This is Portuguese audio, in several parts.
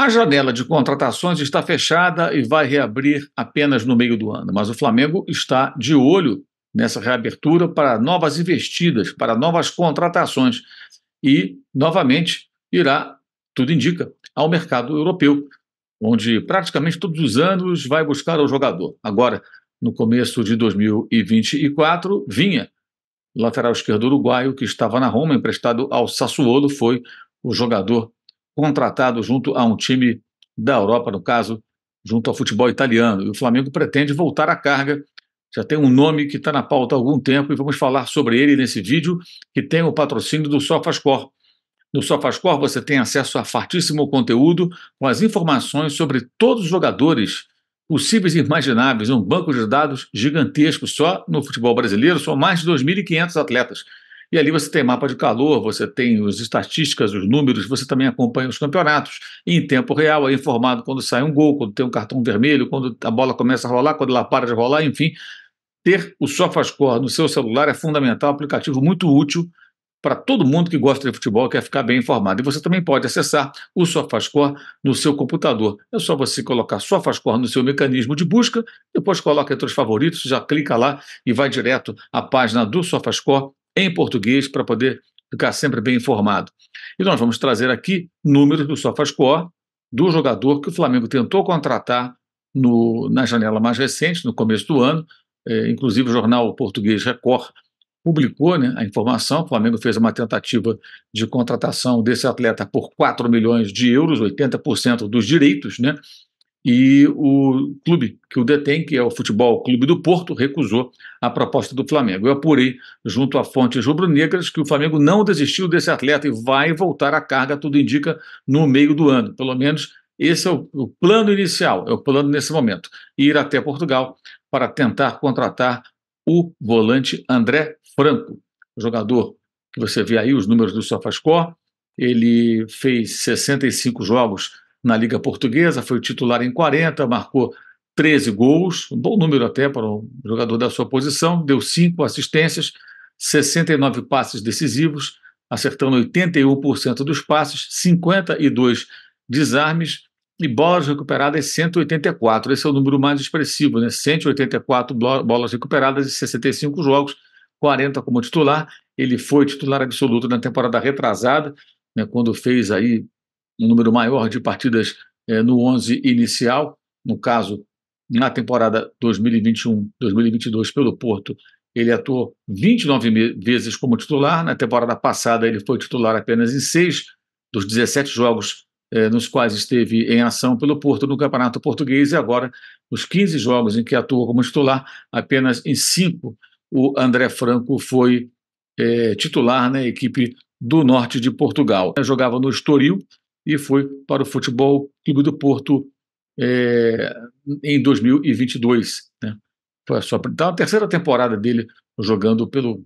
A janela de contratações está fechada e vai reabrir apenas no meio do ano, mas o Flamengo está de olho nessa reabertura para novas investidas, para novas contratações e, novamente, irá, tudo indica, ao mercado europeu, onde praticamente todos os anos vai buscar o jogador. Agora, no começo de 2024, vinha lateral esquerdo uruguaio que estava na Roma, emprestado ao Sassuolo, foi o jogador contratado junto a um time da Europa, no caso, junto ao futebol italiano. E o Flamengo pretende voltar à carga. Já tem um nome que está na pauta há algum tempo e vamos falar sobre ele nesse vídeo, que tem o patrocínio do Sofascore. No Sofascore você tem acesso a fartíssimo conteúdo com as informações sobre todos os jogadores possíveis e imagináveis, um banco de dados gigantesco só no futebol brasileiro, são mais de 2.500 atletas. E ali você tem mapa de calor, você tem as estatísticas, os números, você também acompanha os campeonatos e em tempo real, é informado quando sai um gol, quando tem um cartão vermelho, quando a bola começa a rolar, quando ela para de rolar, enfim. Ter o SofaScore no seu celular é fundamental, é um aplicativo muito útil para todo mundo que gosta de futebol e quer ficar bem informado. E você também pode acessar o SofaScore no seu computador. É só você colocar SofaScore no seu mecanismo de busca, depois coloca entre os favoritos, já clica lá e vai direto à página do SofaScore em português para poder ficar sempre bem informado. E nós vamos trazer aqui números do SofaScore do jogador que o Flamengo tentou contratar no, na janela mais recente, no começo do ano. É, inclusive o jornal português Record publicou né, a informação. O Flamengo fez uma tentativa de contratação desse atleta por 4 milhões de euros, 80% dos direitos, né? e o clube que o detém, que é o Futebol Clube do Porto, recusou a proposta do Flamengo. Eu apurei, junto a fontes rubro-negras, que o Flamengo não desistiu desse atleta e vai voltar à carga, tudo indica, no meio do ano. Pelo menos esse é o, o plano inicial, é o plano nesse momento. Ir até Portugal para tentar contratar o volante André Franco, jogador que você vê aí, os números do SofaScore. Ele fez 65 jogos na Liga Portuguesa, foi titular em 40, marcou 13 gols, um bom número até para um jogador da sua posição, deu 5 assistências, 69 passes decisivos, acertando 81% dos passes, 52 desarmes e bolas recuperadas 184. Esse é o número mais expressivo, né? 184 bolas recuperadas em 65 jogos, 40 como titular. Ele foi titular absoluto na temporada retrasada, né? quando fez aí um número maior de partidas é, no 11 inicial, no caso, na temporada 2021-2022 pelo Porto, ele atuou 29 vezes como titular, na temporada passada ele foi titular apenas em seis dos 17 jogos eh, nos quais esteve em ação pelo Porto no Campeonato Português e agora, nos 15 jogos em que atuou como titular, apenas em cinco o André Franco foi eh, titular na equipe do norte de Portugal. Ele jogava no Estoril, e foi para o Futebol Clube do Porto é, em 2022. Né? Foi a sua então, a terceira temporada dele jogando pelo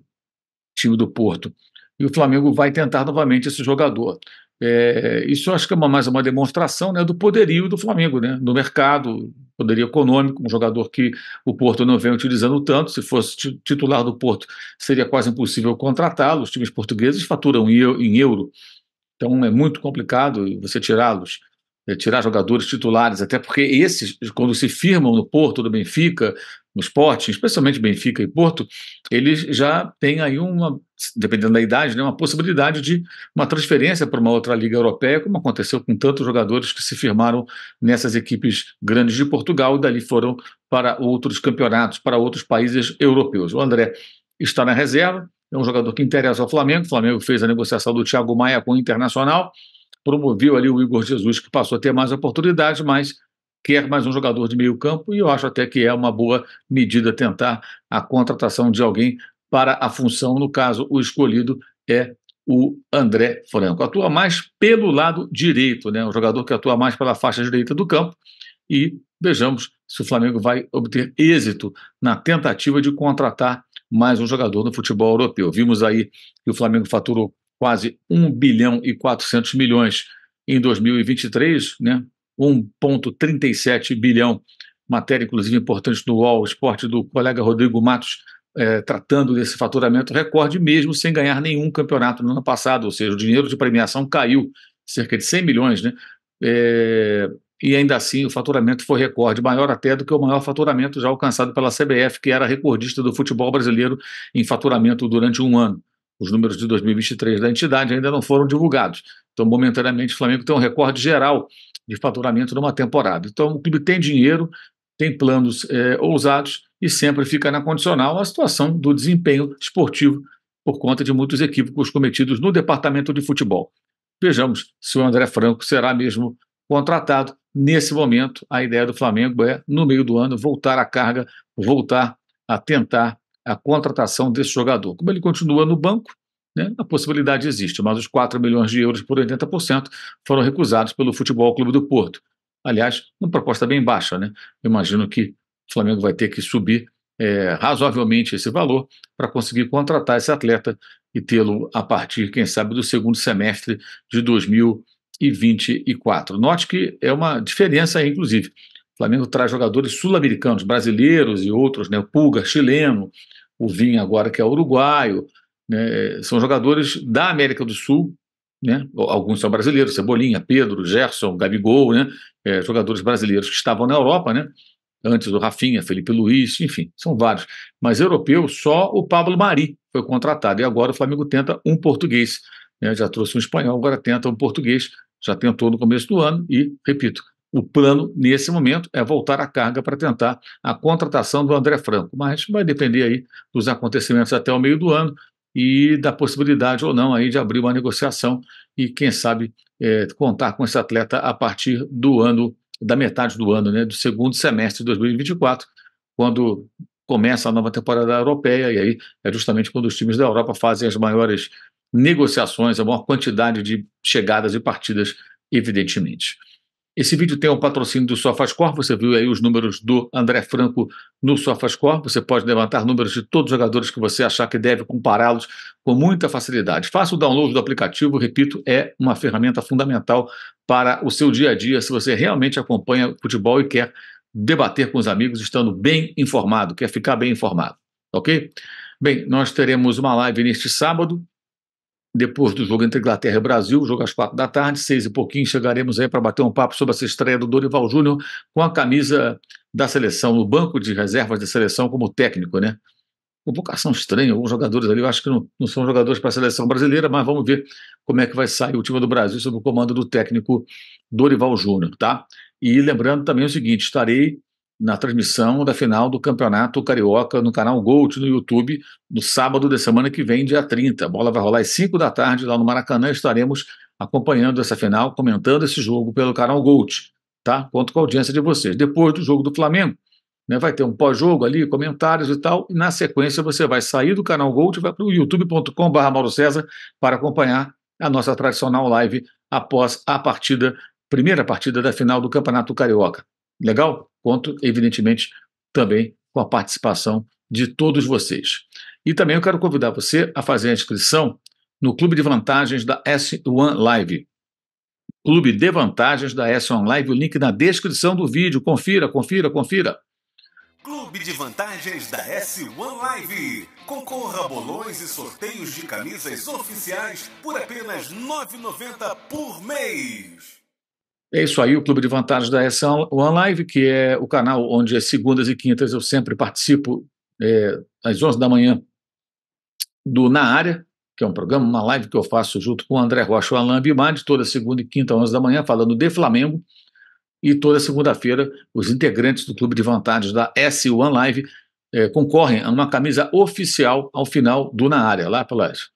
time do Porto. E o Flamengo vai tentar novamente esse jogador. É, isso acho que é uma, mais uma demonstração né, do poderio do Flamengo, né, no mercado, poderio econômico, um jogador que o Porto não vem utilizando tanto, se fosse titular do Porto seria quase impossível contratá-lo, os times portugueses faturam em euro, então é muito complicado você tirá-los, é, tirar jogadores titulares, até porque esses, quando se firmam no Porto, do Benfica, no esporte, especialmente Benfica e Porto, eles já têm aí uma, dependendo da idade, né, uma possibilidade de uma transferência para uma outra liga europeia, como aconteceu com tantos jogadores que se firmaram nessas equipes grandes de Portugal e dali foram para outros campeonatos, para outros países europeus. O André está na reserva, é um jogador que interessa ao Flamengo. O Flamengo fez a negociação do Thiago Maia com o Internacional, promoveu ali o Igor Jesus, que passou a ter mais oportunidades, mas quer mais um jogador de meio campo e eu acho até que é uma boa medida tentar a contratação de alguém para a função. No caso, o escolhido é o André Franco. Atua mais pelo lado direito, né? um jogador que atua mais pela faixa direita do campo e vejamos se o Flamengo vai obter êxito na tentativa de contratar mais um jogador no futebol europeu. Vimos aí que o Flamengo faturou quase 1 bilhão e 400 milhões em 2023, né? 1,37 bilhão. Matéria, inclusive, importante no UOL Esporte do colega Rodrigo Matos, é, tratando desse faturamento recorde, mesmo sem ganhar nenhum campeonato no ano passado, ou seja, o dinheiro de premiação caiu cerca de 100 milhões, né? É, e ainda assim o faturamento foi recorde, maior até do que o maior faturamento já alcançado pela CBF, que era recordista do futebol brasileiro em faturamento durante um ano. Os números de 2023 da entidade ainda não foram divulgados. Então, momentaneamente, o Flamengo tem um recorde geral de faturamento numa temporada. Então, o clube tem dinheiro, tem planos é, ousados e sempre fica na condicional a situação do desempenho esportivo por conta de muitos equívocos cometidos no departamento de futebol. Vejamos se o André Franco será mesmo contratado. Nesse momento, a ideia do Flamengo é, no meio do ano, voltar à carga, voltar a tentar a contratação desse jogador. Como ele continua no banco, né, a possibilidade existe, mas os 4 milhões de euros por 80% foram recusados pelo Futebol Clube do Porto. Aliás, uma proposta bem baixa, né? imagino que o Flamengo vai ter que subir é, razoavelmente esse valor para conseguir contratar esse atleta e tê-lo a partir, quem sabe, do segundo semestre de 2020 e 24. Note que é uma diferença aí, inclusive. O Flamengo traz jogadores sul-americanos, brasileiros e outros, né? O Pulga, chileno, o Vinha agora que é uruguaio, né? São jogadores da América do Sul, né? Alguns são brasileiros, Cebolinha, Pedro, Gerson, Gabigol, né? É, jogadores brasileiros que estavam na Europa, né? Antes do Rafinha, Felipe Luiz, enfim, são vários. Mas europeu, só o Pablo Mari foi contratado. E agora o Flamengo tenta um português. Né? Já trouxe um espanhol, agora tenta um português já tentou no começo do ano e, repito, o plano nesse momento é voltar à carga para tentar a contratação do André Franco, mas vai depender aí dos acontecimentos até o meio do ano e da possibilidade ou não aí de abrir uma negociação e quem sabe é, contar com esse atleta a partir do ano da metade do ano, né, do segundo semestre de 2024, quando começa a nova temporada europeia, e aí é justamente quando os times da Europa fazem as maiores negociações, a maior quantidade de chegadas e partidas, evidentemente. Esse vídeo tem o um patrocínio do SofaScore, você viu aí os números do André Franco no SofaScore, você pode levantar números de todos os jogadores que você achar que deve compará-los com muita facilidade. Faça o download do aplicativo, repito, é uma ferramenta fundamental para o seu dia a dia, se você realmente acompanha o futebol e quer debater com os amigos estando bem informado, quer ficar bem informado, ok? Bem, nós teremos uma live neste sábado, depois do jogo entre Inglaterra e Brasil, jogo às quatro da tarde, seis e pouquinho, chegaremos aí para bater um papo sobre essa estreia do Dorival Júnior com a camisa da seleção, no banco de reservas da seleção como técnico, né? Convocação estranha, alguns jogadores ali, eu acho que não, não são jogadores para a seleção brasileira, mas vamos ver como é que vai sair o time do Brasil sob o comando do técnico Dorival Júnior, tá? E lembrando também o seguinte, estarei na transmissão da final do Campeonato Carioca no canal Gold no YouTube, no sábado da semana que vem, dia 30. A bola vai rolar às 5 da tarde lá no Maracanã. Estaremos acompanhando essa final, comentando esse jogo pelo canal Gold, tá? Conto com a audiência de vocês. Depois do jogo do Flamengo, né, vai ter um pós-jogo ali, comentários e tal. E na sequência você vai sair do canal Gold, vai para o youtube.com.br Mauro César para acompanhar a nossa tradicional live após a partida, primeira partida da final do Campeonato Carioca. Legal? Conto, evidentemente, também com a participação de todos vocês. E também eu quero convidar você a fazer a inscrição no Clube de Vantagens da S1 Live. Clube de Vantagens da S1 Live, o link na descrição do vídeo. Confira, confira, confira. Clube de Vantagens da S1 Live. Concorra a bolões e sorteios de camisas oficiais por apenas R$ 9,90 por mês. É isso aí, o Clube de Vantagens da S One Live, que é o canal onde as segundas e quintas eu sempre participo é, às 11 da manhã do Na Área, que é um programa, uma live que eu faço junto com o André Rocha e o Alain Bimadi, toda segunda e quinta, às 11 da manhã, falando de Flamengo. E toda segunda-feira, os integrantes do Clube de Vantagens da S One Live é, concorrem a uma camisa oficial ao final do Na Área, lá pelas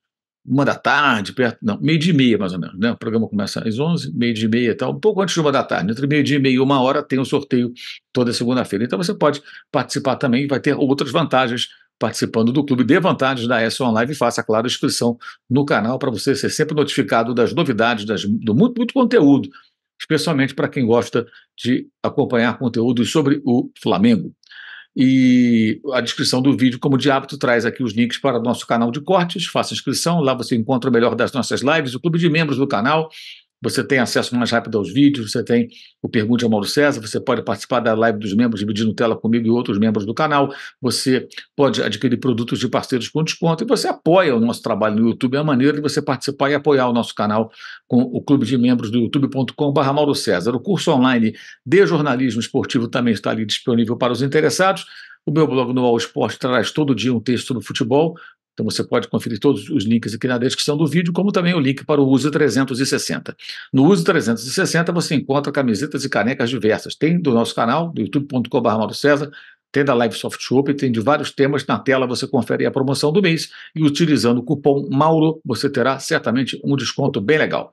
uma da tarde, perto, não, meio dia e meia mais ou menos, né? O programa começa às 11, meio dia e meia e tal, um pouco antes de uma da tarde. Entre meio dia e meia e uma hora tem o um sorteio toda segunda-feira. Então você pode participar também vai ter outras vantagens participando do clube. Dê vantagens da S Online e faça, claro, inscrição no canal para você ser sempre notificado das novidades, das, do muito, muito conteúdo, especialmente para quem gosta de acompanhar conteúdos sobre o Flamengo e a descrição do vídeo, como de hábito, traz aqui os links para o nosso canal de cortes. Faça inscrição, lá você encontra o melhor das nossas lives, o clube de membros do canal, você tem acesso mais rápido aos vídeos, você tem o Pergunte ao Mauro César, você pode participar da live dos membros, dividindo tela comigo e outros membros do canal, você pode adquirir produtos de parceiros com desconto e você apoia o nosso trabalho no YouTube. É a maneira de você participar e apoiar o nosso canal com o clube de membros do youtube.com.br Mauro César. O curso online de jornalismo esportivo também está ali disponível para os interessados. O meu blog no All Sport traz todo dia um texto sobre futebol, então você pode conferir todos os links aqui na descrição do vídeo, como também o link para o Uso 360. No Uso 360 você encontra camisetas e canecas diversas. Tem do nosso canal, do youtube.com.br tem da Live Soft Shop, tem de vários temas. Na tela você confere a promoção do mês e utilizando o cupom MAURO você terá certamente um desconto bem legal.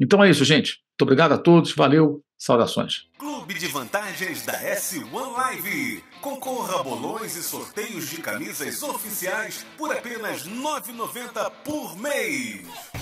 Então é isso, gente. Muito obrigado a todos, valeu, Saudações. Clube de Vantagens da S1 Live. Concorra a bolões e sorteios de camisas oficiais por apenas R$ 9,90 por mês.